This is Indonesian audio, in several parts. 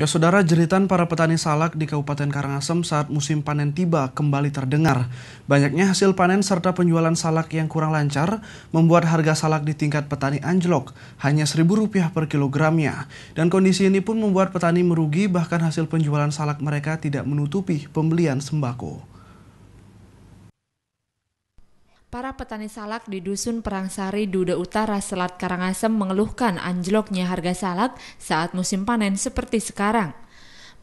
Ya saudara, jeritan para petani salak di Kabupaten Karangasem saat musim panen tiba kembali terdengar. Banyaknya hasil panen serta penjualan salak yang kurang lancar membuat harga salak di tingkat petani anjlok, hanya seribu rupiah per kilogramnya. Dan kondisi ini pun membuat petani merugi bahkan hasil penjualan salak mereka tidak menutupi pembelian sembako. Para petani salak di Dusun Perangsari, Duda Utara, Selat Karangasem mengeluhkan anjloknya harga salak saat musim panen seperti sekarang.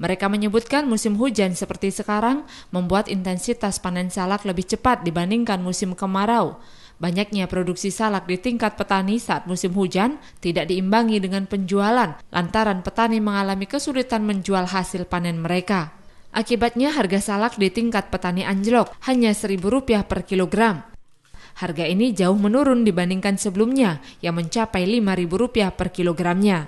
Mereka menyebutkan musim hujan seperti sekarang membuat intensitas panen salak lebih cepat dibandingkan musim kemarau. Banyaknya produksi salak di tingkat petani saat musim hujan tidak diimbangi dengan penjualan lantaran petani mengalami kesulitan menjual hasil panen mereka. Akibatnya harga salak di tingkat petani anjlok hanya Rp1.000 per kilogram. Harga ini jauh menurun dibandingkan sebelumnya yang mencapai Rp5.000 per kilogramnya.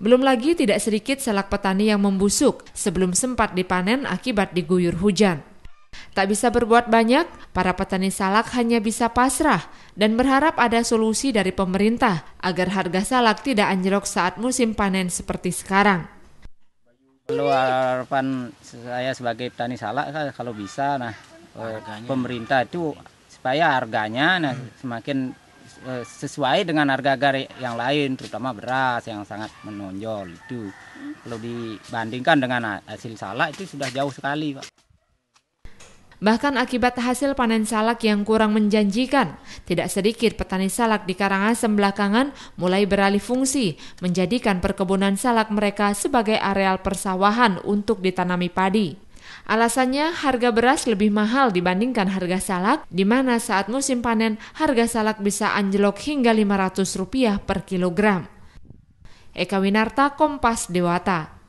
Belum lagi tidak sedikit selak petani yang membusuk sebelum sempat dipanen akibat diguyur hujan. Tak bisa berbuat banyak, para petani salak hanya bisa pasrah dan berharap ada solusi dari pemerintah agar harga salak tidak anjlok saat musim panen seperti sekarang. Kalau harapan saya sebagai petani salak kalau bisa nah eh, harganya. pemerintah itu supaya harganya nah, hmm. semakin eh, sesuai dengan harga agar yang lain terutama beras yang sangat menonjol itu kalau dibandingkan dengan hasil salak itu sudah jauh sekali pak Bahkan akibat hasil panen salak yang kurang menjanjikan, tidak sedikit petani salak di Karangasem belakangan mulai beralih fungsi, menjadikan perkebunan salak mereka sebagai areal persawahan untuk ditanami padi. Alasannya harga beras lebih mahal dibandingkan harga salak, di mana saat musim panen harga salak bisa anjlok hingga Rp500 per kilogram. Eka Winarta, Kompas Dewata.